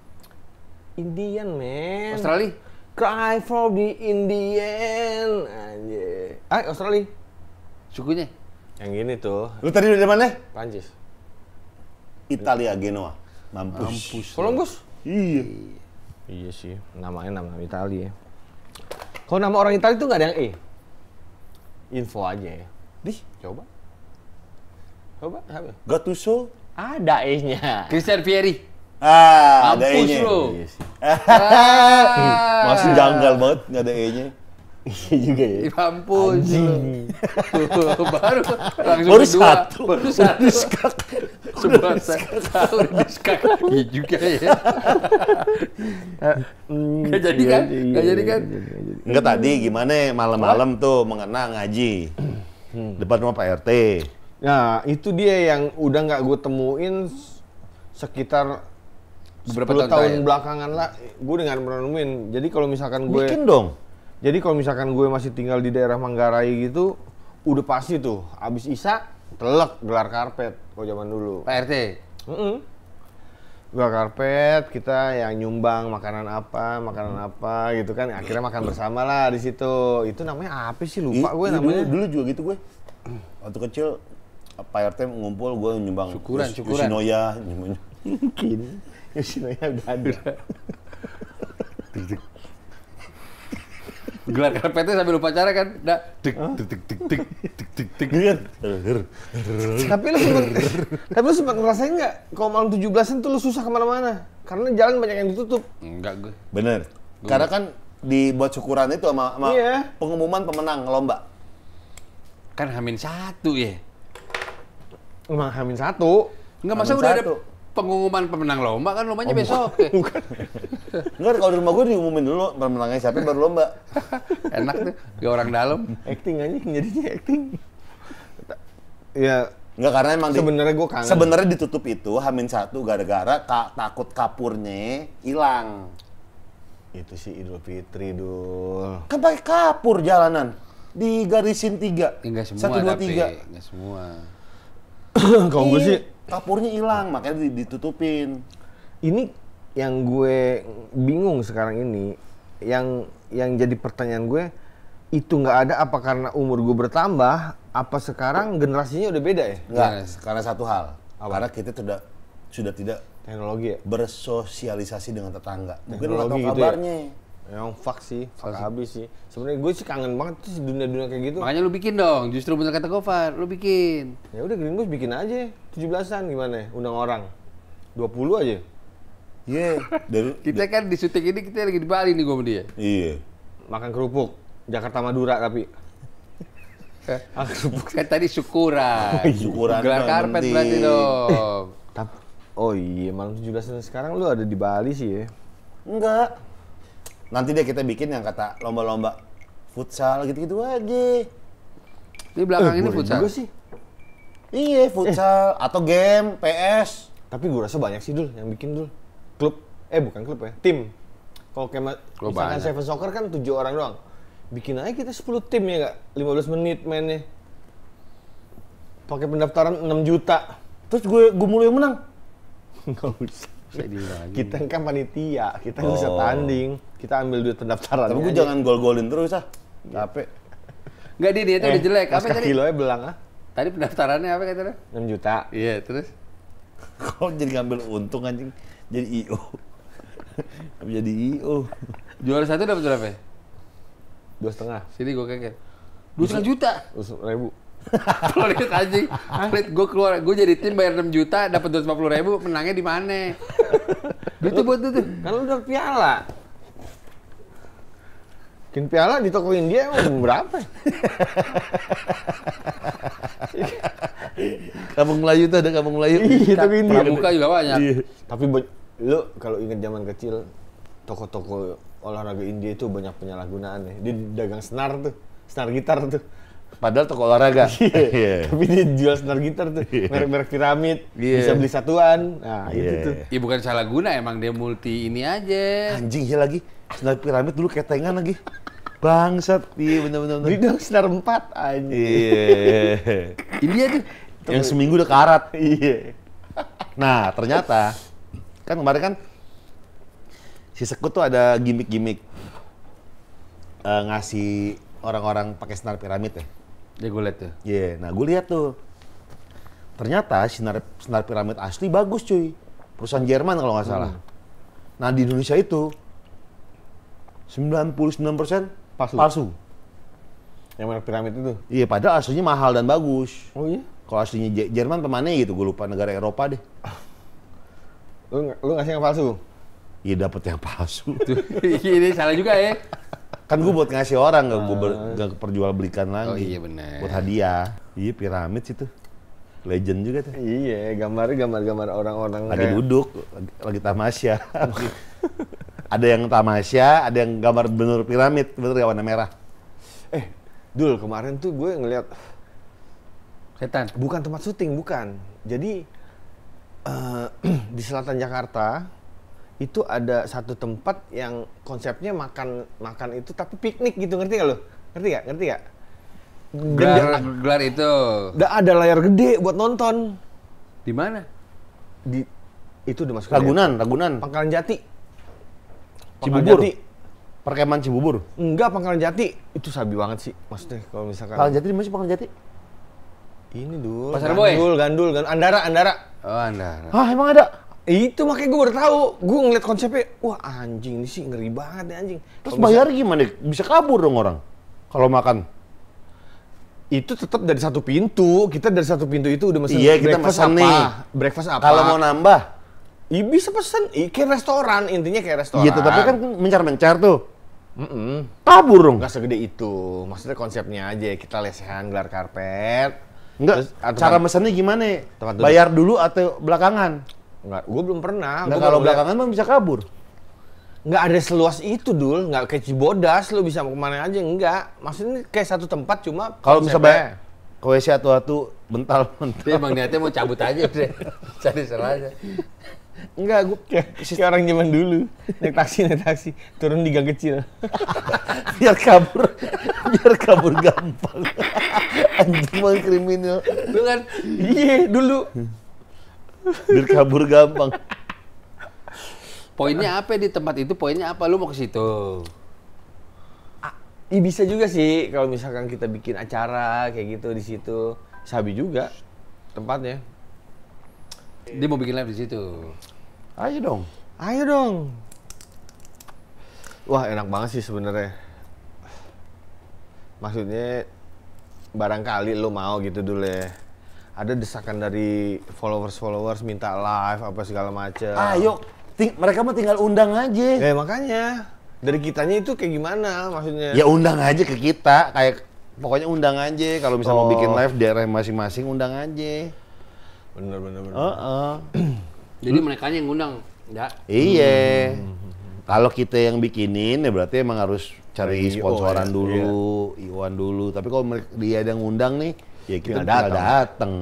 Indian, men. Australia? Cry for the Indian. Anjir. Ah, Australia. Sukunya? Yang gini tuh. Lu tadi dari mana? Prancis. Italia Genoa. Mampus. Mampus. Columbus. Iya. Iya sih, namanya nama Italia. Kalau nama orang Italia itu nggak ada yang E. Info aja ya. Di, coba. Coba, siapa? Gattuso. Ada E-nya. Christian Vieri. Ah, Mampus ada E-nya. Lu. Iya <laughs> ah. Masih janggal banget nggak ada E-nya. Iya juga ya. Mampus. <laughs> baru langsung baru kedua. satu. Baru satu. Diskak. Sebuah baru diskak. Iya juga ya. Gak hmm, jadi iya, kan? Iya, gak jadi iya, kan? Enggak tadi gimana ya? malam-malam tuh mengenang ngaji. Hmm. Depan rumah Pak RT. Nah, ya, itu dia yang udah gak gue temuin sekitar berapa tahun, tahun belakangan lah gue dengan merenungin. Jadi kalau misalkan gue bikin dong jadi kalau misalkan gue masih tinggal di daerah Manggarai gitu, udah pasti tuh abis Isa telek gelar karpet kalau zaman dulu. PRT. Mm -mm. Gelar karpet kita yang nyumbang makanan apa, makanan apa gitu kan. Akhirnya makan bersama lah di situ. Itu namanya apa sih lupa I, gue iya, namanya. Dulu, dulu juga gitu gue. Waktu kecil Pak RT ngumpul gue nyumbang syukuran, syukuran. Yoshinoya mungkin Yoshinoya udah ada iya. <laughs> gelar karpetnya sambil upacara kan tik dik dik dik dik dik dik dik iya. tapi lu sempat tapi lu sempat ngerasain gak kalau malam 17-an tuh lu susah kemana-mana karena jalan banyak yang ditutup enggak gue bener karena kan dibuat syukuran itu sama, sama iya. pengumuman pemenang lomba kan hamin satu ya emang hamin satu Enggak, masa udah ada pengumuman pemenang lomba kan lombanya oh, besok. <laughs> Bukan. Enggak kalau di rumah gue diumumin dulu pemenangnya siapa baru lomba. <laughs> Enak tuh, gak ya orang dalam. Acting aja jadinya acting. Ya Enggak karena emang sebenarnya gue kangen. Sebenarnya ditutup itu Hamin satu gara-gara ka, takut kapurnya hilang. Itu sih Idul Fitri dul. Kan pakai kapur jalanan di garisin tiga. Enggak semua. Satu dua tiga. Enggak semua. <clears throat> Kau gue iya. sih kapurnya hilang makanya ditutupin ini yang gue bingung sekarang ini yang yang jadi pertanyaan gue itu nggak ada apa karena umur gue bertambah apa sekarang generasinya udah beda ya nggak ya, karena satu hal apa? karena kita sudah sudah tidak teknologi ya? bersosialisasi dengan tetangga mungkin lo tahu gitu ya? kabarnya Ya, emang fuck sih, fuck habis sih. Sebenarnya gue sih kangen banget tuh dunia-dunia kayak gitu. Makanya lu bikin dong, justru bener kata Gofar, lu bikin. Ya udah Green Bus bikin aja, 17-an gimana ya, undang orang. 20 aja. Iya. Yeah. Dari, <laughs> kita kan di syuting ini kita lagi di Bali nih gue sama dia. Iya. Makan kerupuk, Jakarta Madura tapi. Ah, <laughs> kerupuk. Kan tadi syukuran. Oh, iya, syukuran Gelar karpet berarti dong. oh iya, malam 17 sekarang lu ada di Bali sih ya? Enggak. Nanti deh kita bikin yang kata lomba-lomba futsal gitu-gitu aja. Di belakang eh, ini futsal. Juga sih. Iya, eh. futsal eh. atau game PS. Tapi gue rasa banyak sih dul yang bikin dul. Klub eh bukan klub ya, tim. Kalau kayak Klub misalkan banyak. Seven Soccer kan tujuh orang doang. Bikin aja kita 10 tim ya lima 15 menit mainnya. Pakai pendaftaran 6 juta. Terus gue gue mulu yang menang. Enggak <laughs> usah kita kan panitia, kita oh. bisa tanding, kita ambil duit pendaftaran. Tapi gue jangan gol-golin terus ah. Capek. Enggak dia niatnya eh, udah jelek. Apa tadi? Kilonya belang ah. Tadi pendaftarannya apa katanya? 6 juta. Iya, terus Kok jadi ngambil untung anjing jadi IO. Tapi jadi IO. Jual satu dapat berapa? Dua setengah. Sini gue kaget. Dua setengah juta. Dua ribu. Pelurit <laughs> anjing. Pelurit ah, gue keluar, gue jadi tim bayar 6 juta, dapat 250 ribu, menangnya di mana? <laughs> itu buat itu. kalau udah piala. Kin piala di toko India emang berapa? <laughs> kampung Melayu tuh ada kampung Melayu. Iya, tapi ini. Pramuka juga banyak. Iya. Tapi lu kalau ingat zaman kecil toko-toko olahraga India itu banyak penyalahgunaan ya. di dagang senar tuh, senar gitar tuh Padahal toko olahraga. <laughs> yeah. yeah. Tapi dia jual senar gitar tuh, yeah. merek-merek piramid, yeah. bisa beli satuan. Nah, yeah. itu tuh. Ya bukan salah guna emang dia multi ini aja. Anjing ya lagi, senar piramid dulu ketengan lagi. Bangsat, iya benar-benar. Beli dong senar empat, anjing. Iya. <laughs> ini aja tuh. Yang seminggu udah karat. <laughs> Iya. nah, ternyata, kan kemarin kan si Sekut tuh ada gimmick-gimmick uh, ngasih orang-orang pakai senar piramid ya. Ya gue liat tuh. Iya, yeah. nah gue lihat tuh. Ternyata sinar sinar piramid asli bagus cuy. Perusahaan Jerman kalau nggak salah. Hmm. Nah di Indonesia itu 99% palsu. palsu. Yang merek piramid itu? Iya, padahal aslinya mahal dan bagus. Oh iya? Kalau aslinya Jerman pemannya gitu, gue lupa negara Eropa deh. lu, lu ngasih yang palsu? Iya, dapet yang palsu. <laughs> Ini salah juga ya kan gue buat ngasih orang nggak gue ber, ah. perjual belikan oh, lagi oh, iya bener. buat hadiah iya piramid situ legend juga tuh iya gambar gambar-gambar orang-orang lagi kayak... duduk lagi, lagi tamasya <laughs> ada yang tamasya ada yang gambar bener piramid bener ya warna merah eh dul kemarin tuh gue ngeliat setan bukan tempat syuting bukan jadi uh, <clears throat> di selatan Jakarta itu ada satu tempat yang konsepnya makan makan itu tapi piknik gitu ngerti gak lo ngerti gak ngerti gak gelar, gelar itu udah ada layar gede buat nonton di mana di itu udah masuk Ragunan ya? Ragunan Pangkalan Jati Pangkalan Cibubur Jati. Perkemahan Cibubur enggak Pangkalan Jati itu sabi banget sih maksudnya kalau misalkan Pangkalan Jati masih Pangkalan Jati ini dulu pasar gandul, boy gandul gandul gandul andara andara oh andara ah emang ada itu makanya gue baru tahu. Gue ngeliat konsepnya, wah anjing ini sih ngeri banget nih anjing. Terus Kalo bayar bisa... gimana? Bisa kabur dong orang kalau makan. Itu tetap dari satu pintu. Kita dari satu pintu itu udah mesen iya, kita breakfast apa? Nih. Breakfast apa? Kalau mau nambah, ya bisa pesen. kayak restoran intinya kayak restoran. Iya, tetapi kan mencar-mencar tuh. Mm -mm. Kabur dong. Gak segede itu. Maksudnya konsepnya aja kita lesehan gelar karpet. Enggak, ah, cara mesennya gimana? Tempat Bayar dulu atau belakangan? Enggak, gue belum pernah. Nah, kalau belakangan mah bisa kabur. Nggak ada seluas itu dul, nggak kayak Cibodas lu bisa mau kemana aja enggak. Maksudnya kayak satu tempat cuma kalau misalnya kowe si atu-atu mental emang niatnya mau cabut aja udah. Cari salah aja. Enggak, gue kayak, <laughs> kayak orang zaman dulu. Naik taksi, naik taksi. Turun di gang kecil. <laughs> biar kabur. Biar kabur gampang. <laughs> Anjing mah kriminal. Lu kan? Iya, dulu biar kabur gampang poinnya apa di tempat itu poinnya apa lu mau ke situ Iya bisa juga sih kalau misalkan kita bikin acara kayak gitu di situ. Sabi juga tempatnya. Dia mau bikin live di situ. Ayo dong. Ayo dong. Wah, enak banget sih sebenarnya. Maksudnya barangkali lu mau gitu dulu ya ada desakan dari followers followers minta live apa segala macam. Ayo, ting- mereka mah tinggal undang aja. Ya makanya dari kitanya itu kayak gimana maksudnya? Ya undang aja ke kita kayak pokoknya undang aja kalau bisa oh. mau bikin oh. live daerah masing-masing undang aja. Bener bener bener. Uh -uh. <clears throat> Jadi mereka yang undang, enggak? Ya? Iya. Hmm. Kalau kita yang bikinin ya berarti emang harus cari sponsoran ya. dulu, iwan dulu. Tapi kalau dia yang undang nih, ya kita, kita tinggal datang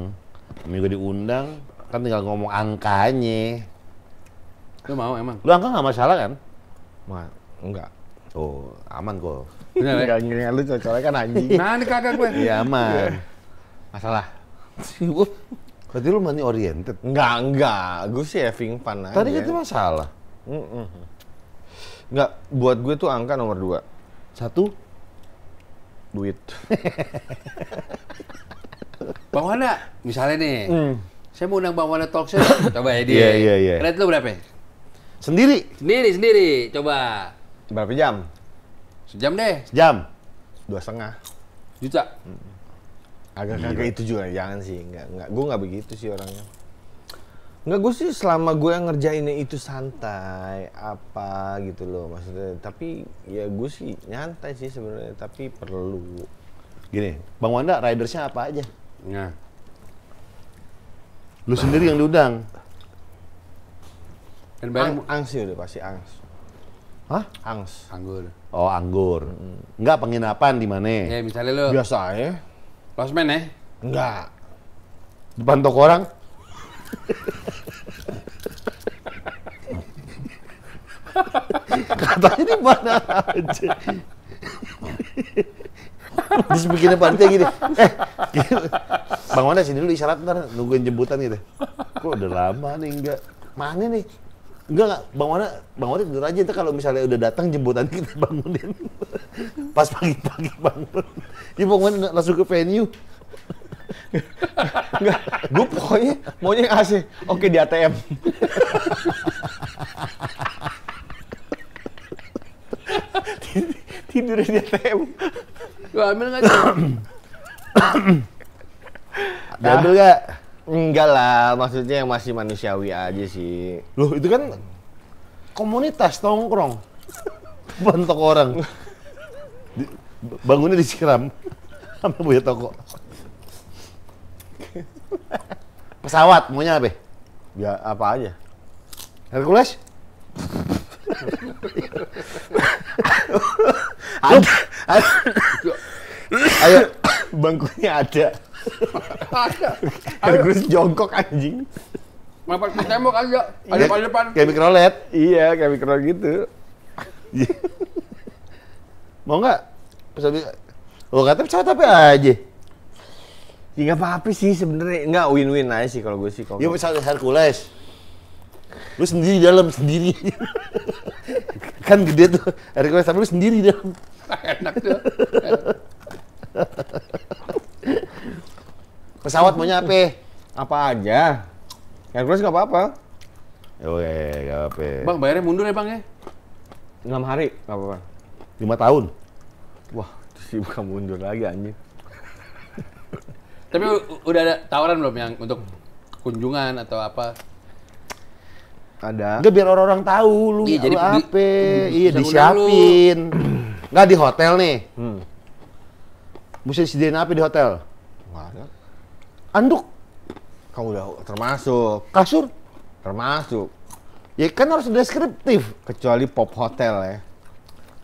minggu diundang kan tinggal ngomong angkanya lu mau emang lu angka nggak masalah kan Ma enggak oh aman kok Enggak ya? ngiringan lu cocoknya kan anjing. <laughs> Nah, ini kakak gue. Iya, aman. Iya. Masalah. Berarti lu money oriented? Enggak, enggak. Gue sih having fun aja. Tadi itu masalah. Mm Enggak, buat gue tuh angka nomor dua. Satu? Duit. <laughs> Bang Wanda, misalnya nih, hmm. saya mau undang Bang Wanda Talk ya, Show. <coughs> Coba ya dia. Iya, iya, iya. Rate lu berapa? Sendiri. Sendiri, sendiri. Coba. Berapa jam? Sejam deh. Sejam. Dua setengah. Juta. agak hmm. Agak kagak itu juga jangan sih, enggak enggak. Gue nggak begitu sih orangnya. Enggak gue sih selama gue yang ngerjainnya itu santai apa gitu loh maksudnya tapi ya gue sih nyantai sih sebenarnya tapi perlu gini Bang Wanda ridersnya apa aja Nah. Lu sendiri yang diundang. Dan Ang, angs sih ya udah pasti angs. Hah? Angs. Anggur. Oh, anggur. Enggak penginapan di mana? Ya, misalnya lu. Biasa ya. Losmen ya? Eh? Enggak. Depan toko orang? <laughs> Katanya di mana aja. Terus bikinnya panitia gini, eh, gini. <laughs> Bang Wanda sini dulu isyarat ntar nungguin jemputan gitu. Kok udah lama nih enggak, mana nih? Enggak, enggak. Bang Wanda, Bang Wanda tidur aja. Ntar kalau misalnya udah datang jemputan kita bangunin. <laughs> Pas pagi-pagi bangun. Ya Bang Wanda langsung ke venue. <laughs> Enggak, gue pokoknya maunya yang AC. Oke di ATM. tidur di ATM. Gua ambil nggak sih? <coughs> Diambil nggak? Enggak lah, maksudnya yang masih manusiawi aja sih. Loh, itu kan komunitas tongkrong. <laughs> Bentok orang. Di, bangunnya disiram. <laughs> Sampai punya toko. Pesawat, maunya apa? Ya, apa aja. Hercules? ada, <laughs> ada, bangkunya ada. ada. <laughs> Terus jongkok anjing. Mepet ke tembok aja. Ada depan iya, depan. Kayak mikrolet. Iya, kayak mikrolet gitu. <laughs> Mau nggak? Pesawat Oh, kata pesawat tapi aja. Ya enggak apa-apa sih sebenarnya. enggak win-win aja sih kalau gue sih. Kalau ya pesawat Hercules. Lu sendiri di dalam sendiri. <laughs> kan gede tuh Hercules tapi lu sendiri di dalam. Enak tuh. <laughs> Pesawat maunya apa? Apa aja. Hercules nggak apa-apa. Oke, eh, nggak apa. Bang, bayarnya mundur ya bang ya? Enam hari, nggak apa-apa. Lima tahun? Wah, sih bukan mundur lagi anjing. <laughs> Tapi udah ada tawaran belum yang untuk kunjungan atau apa? Ada. Enggak biar orang-orang tahu lu, iya, jadi apa. Iya, disiapin. Enggak di hotel nih. Hmm mesti disediain apa di hotel? Nggak ada. Anduk? Kamu udah termasuk. Kasur? Termasuk. Ya kan harus deskriptif. Kecuali pop hotel ya.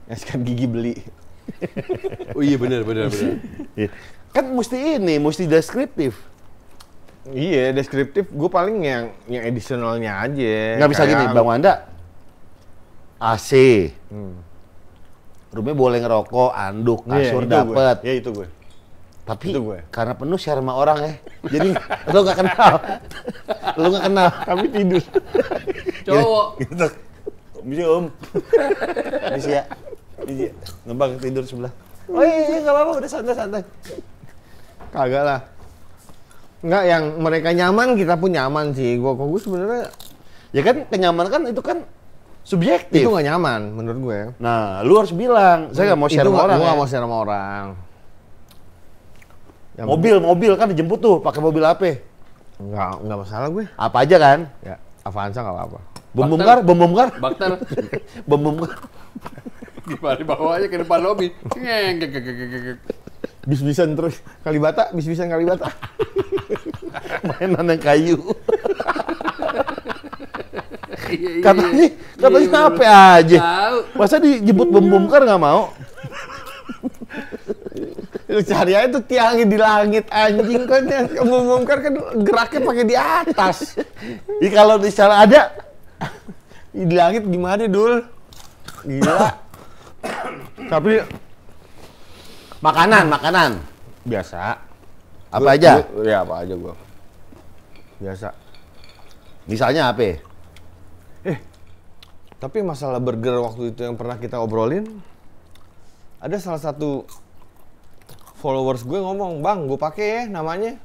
Yang sekarang gigi beli. oh iya benar benar benar. Iya. kan mesti ini, mesti deskriptif. Iya, deskriptif. Gue paling yang yang additionalnya aja. Gak bisa gini, Bang Wanda. AC. Hmm Rumahnya boleh ngerokok, anduk, iya, kasur yeah, dapat. Ya itu gue. Tapi itu gue. karena penuh share sama orang ya. <laughs> Jadi lo gak kenal. lo gak kenal. Kami tidur. Cowok. <laughs> Gitu. Misi om. Misi ya. Misi iya. Ngembang tidur sebelah. Oh iya, iya gak apa-apa udah santai-santai. Kagak lah. Enggak yang mereka nyaman kita pun nyaman sih. Gua kok gue sebenarnya ya kan kenyamanan kan itu kan subjektif. Itu gak nyaman menurut gue. Nah, lu harus bilang, saya gak mau share sama orang. Gue gak ya. mau share sama orang. Ya, mobil, mobil kan dijemput tuh pakai mobil apa? Nggak, nggak masalah gue. Apa aja kan? Ya, Avanza nggak apa-apa. Bom bongkar, bom bongkar. Bakter. bom bongkar. Gimana bawa aja ke depan lobby. Bis-bisan terus. Kalibata, bis-bisan Kalibata. <laughs> Mainan yang kayu. Iya, iya. katanya iya, katanya iya, apa aja tahu. masa dijemput bom bumker kan nggak mau lu cari aja tuh tiang di langit anjing kan ya. bom bumker kan, kan geraknya pakai di atas Jadi kalau di sana ada di langit gimana dul gila tapi makanan makanan biasa apa aja ya apa aja gua biasa misalnya apa Eh, tapi masalah burger waktu itu yang pernah kita obrolin, ada salah satu followers gue ngomong, bang, gue pakai ya namanya.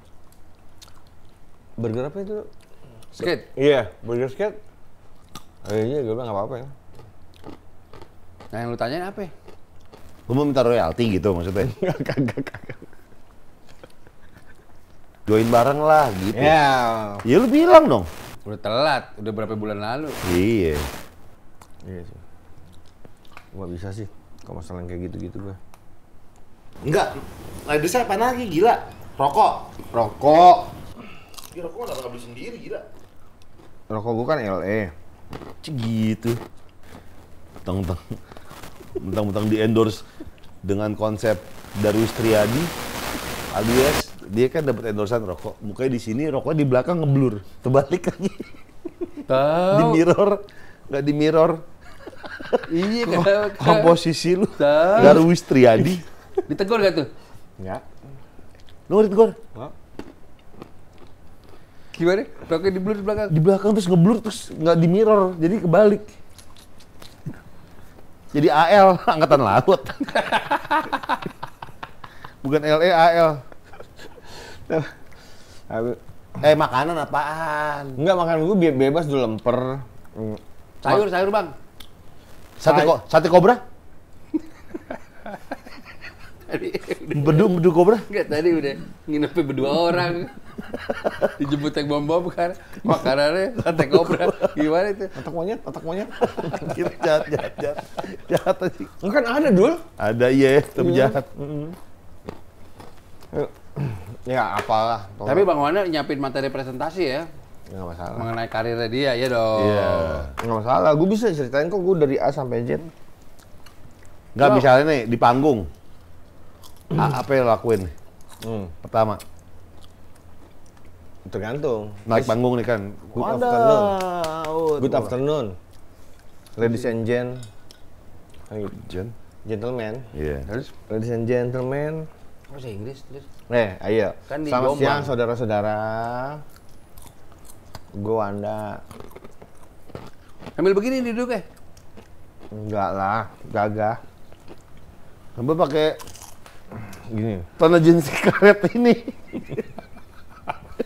Burger apa itu? Skate. Iya, yeah, burger skate. Oh, iya gue bilang apa-apa ya. Nah yang lu tanyain apa? Ya? Lu mau minta royalti gitu maksudnya? Enggak, <laughs> kagak, kagak. Join bareng lah gitu. Ya. Yeah. Ya lu bilang dong. Udah telat, udah berapa bulan lalu. Iya. Iya sih. Gua bisa sih kalau masalah kayak gitu-gitu gua. Enggak. lagi saya apa lagi gila? Rokok. Rokok. Ya, rokok nggak beli sendiri gila? Rokok gua kan LE. Segitu. Tentang-tentang mentang-mentang di endorse dengan konsep Darwis Triadi alias dia kan dapat endorsement rokok mukanya di sini rokoknya di belakang ngeblur terbalik lagi di mirror nggak di mirror iya kan komposisi lu Darwis Triadi ditegur gak tuh nggak lu ditegur gimana rokoknya di blur di belakang di belakang terus ngeblur terus nggak di mirror jadi kebalik jadi AL <laughs> angkatan laut <laughs> bukan LE AL Gitu. eh makanan apaan? Enggak makanan gue biar bebas dulu lemper. Hmm. Sayur sayur bang. Sate kok sate kobra? bedu bedu kobra? Enggak tadi udah nginep berdua orang. Dijemput yang bom bom kan makanannya sate kobra. Gimana itu? Otak monyet, otak monyet. Kita <laughs> jahat jahat jahat jahat tadi. Kan ada dul? Ada iya, tapi iya. jahat. Ya apalah. Tolong. Tapi Bang Wana nyiapin materi presentasi ya. Nggak masalah. Mengenai karirnya dia ya dong. Iya. Nggak masalah. Gue bisa ceritain kok gue dari A sampai Z. Nggak misalnya nih di panggung. A, apa yang lakuin? Hmm. Pertama, tergantung naik panggung nih kan good Wanda. afternoon oh, good afternoon ladies and gen gen gentlemen yeah. Iya. ladies and gentlemen oh, bahasa Inggris terus Eh, ayo. Kan di Selamat siang saudara-saudara. Gue anda. Ambil begini duduk eh? Enggak lah, gagah. Coba pakai gini, tanda jenis <laughs> karet ini.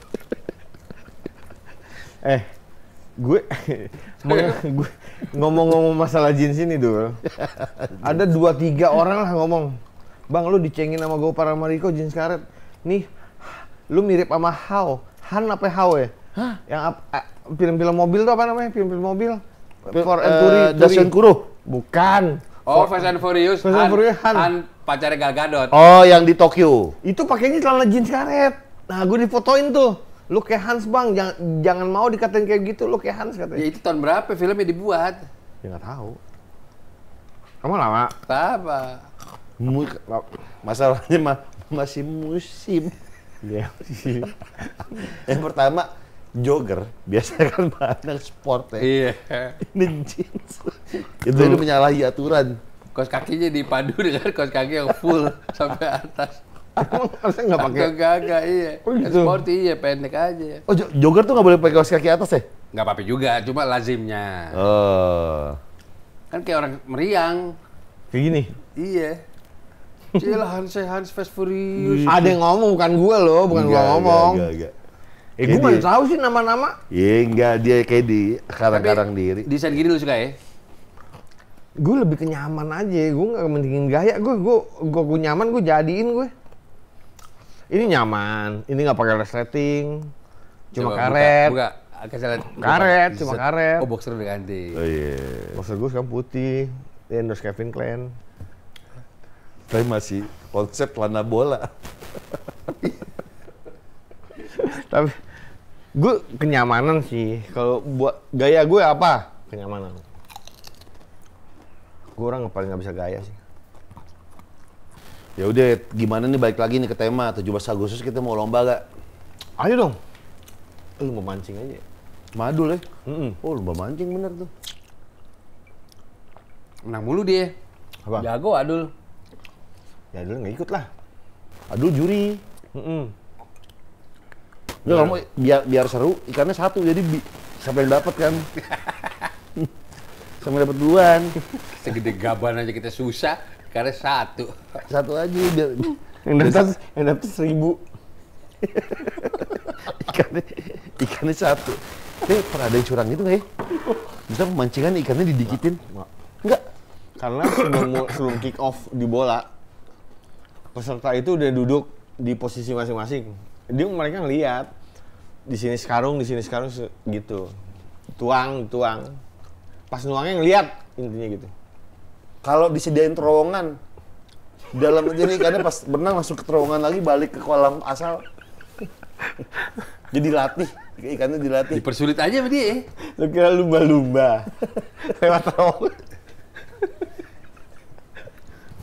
<laughs> eh, <laughs> gue gue ngomong-ngomong masalah jeans ini dulu. Ada dua tiga orang lah ngomong bang lu dicengin sama gue Mariko jeans karet nih lu mirip sama How Han apa How ya Hah? yang film-film mobil tuh apa namanya film-film mobil For uh, and Fury Kuro bukan Oh, For, Fast and Furious. Fast and Furious Han. Han pacarnya Gal Gadot. Oh, yang di Tokyo. Itu pakainya celana jeans karet. Nah, gue difotoin tuh. Lu kayak Hans bang, jangan, jangan mau dikatain kayak gitu. Lu kayak Hans katanya. Ya itu tahun berapa filmnya dibuat? Ya nggak tahu. Kamu lama? apa. Mu masalahnya ma masih musim. Ya. <laughs> yang pertama jogger biasa kan banyak sport ya. Iya. Ini jeans. Itu udah menyalahi aturan. Kos kakinya dipadu dengan kos kaki yang full <laughs> sampai atas. Emang masa nggak pakai? Enggak, iya. Oh, gitu. Sport iya, pendek aja. Oh, jogger tuh nggak boleh pakai kaos kaki atas ya? Nggak apa-apa juga, cuma lazimnya. Oh. Kan kayak orang meriang. Kayak gini? Iya. Cila Hans Hans Fast Furious. Ada yang ngomong bukan gue loh, bukan gue ngomong. Enggak, enggak, enggak. Eh, gue mana tahu sih nama-nama. Iya, enggak dia kayak di karang-karang diri. Desain gini lu suka ya? Gue lebih kenyaman aja, gue gak mendingin gaya, gue gue gue nyaman gue jadiin gue. Ini nyaman, ini gak pakai resleting, cuma Coba karet. Buka, buka kesalahan karet cuma karet oh boxer udah ganti oh iya yeah. boxer gue sekarang putih endorse Kevin Klein tapi masih konsep warna bola tapi gue kenyamanan sih kalau buat gaya gue apa kenyamanan gue orang paling nggak bisa gaya sih ya udah gimana nih balik lagi nih ke tema atau 17 Agustus kita mau lomba gak ayo dong lu mau mancing aja madu ya mm -mm. oh lomba mancing bener tuh menang mulu dia apa? jago adul ya dulu nggak ikut lah aduh juri mm -mm. Lu kamu biar biar seru ikannya satu jadi bi sampai yang dapat kan sampai <laughs> dapat duluan segede gaban aja kita susah karena satu satu aja biar yang dapat yang dapat seribu <laughs> ikannya ikannya satu ini eh, pernah ada yang curang gitu nggak ya bisa pemancingan ikannya didikitin enggak karena sebelum sebelum kick off di bola peserta itu udah duduk di posisi masing-masing dia mereka lihat di sini sekarung di sini sekarung gitu tuang tuang pas nuangnya ngelihat intinya gitu kalau disediain terowongan dalam jadi karena pas berenang masuk ke terowongan lagi balik ke kolam asal jadi latih ikannya dilatih dipersulit aja sama dia eh. lu kira lumba-lumba <laughs> lewat terowongan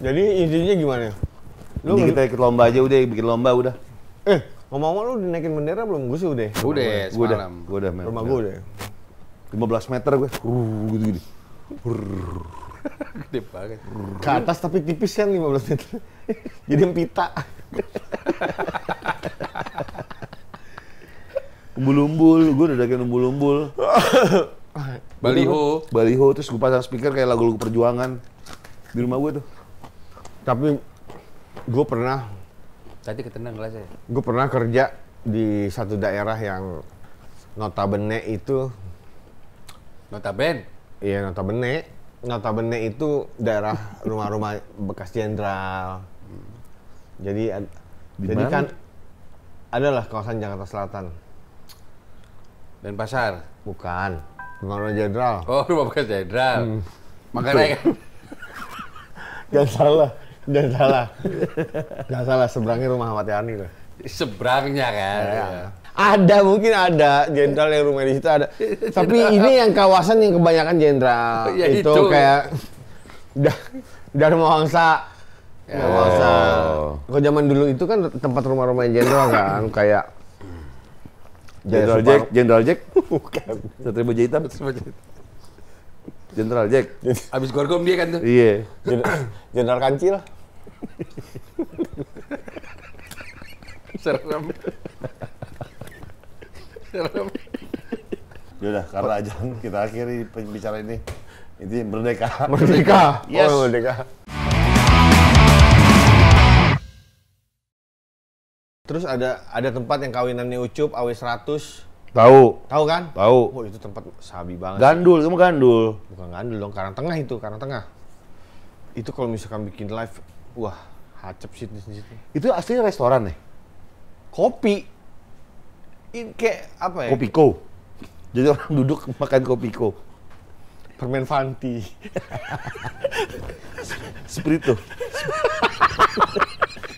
jadi intinya gimana Lu Ini kita ikut lomba aja udah, bikin lomba udah. Eh, ngomong-ngomong lu dinaikin bendera belum? Gue sih udah. Udah, gue udah. Gue udah, Rumah gue udah. 15 meter gue. Uh, gitu gini. Gitu. Gede banget. Ke atas tapi tipis kan 15 meter. <laughs> Jadi pita. <laughs> umbul-umbul, gue udah dakin umbul-umbul. <laughs> Baliho. Baliho, terus gue pasang speaker kayak lagu-lagu perjuangan. Di rumah gue tuh. Tapi gue pernah tadi ketendang kelasnya gue pernah kerja di satu daerah yang notabene itu notabene iya notabene notabene itu daerah <laughs> rumah-rumah bekas jenderal hmm. jadi jadi kan adalah kawasan Jakarta Selatan dan pasar bukan rumah jenderal oh rumah bekas jenderal hmm. makanya kan jangan <laughs> salah Jangan salah. Jangan salah, seberangnya rumah Ahmad Yani loh. Seberangnya kan. Ya. ya. Ada mungkin ada jenderal yang rumah di situ ada. Tapi <laughs> ini yang kawasan yang kebanyakan jenderal. Ya, itu, itu kayak dari Wangsa. Ya. Wangsa. Oh. Kalau zaman dulu itu kan tempat rumah-rumah jenderal kan kayak Jenderal Jack, Jenderal Jack. <laughs> Bukan. Satria Baja Hitam. Jenderal Jack. Abis gorgom dia kan tuh. Iya. Jenderal Kancil. Serem. Serem. Yaudah, karena aja kita akhiri bicara ini. Ini merdeka. Merdeka. <laughs> Yes. Oh, merdeka. Terus ada ada tempat yang kawinannya Ucup, AW 100, Tahu. Tahu kan? Tahu. Oh, itu tempat sabi banget. Gandul, kamu gandul. Bukan gandul dong, Karang Tengah itu, Karang Tengah. Itu kalau misalkan bikin live, wah, hacep sih di situ. Itu aslinya restoran nih. Ya? Kopi. Ini kayak apa ya? Kopiko. Jadi orang duduk makan kopiko. Permen Fanti. <laughs> itu <laughs>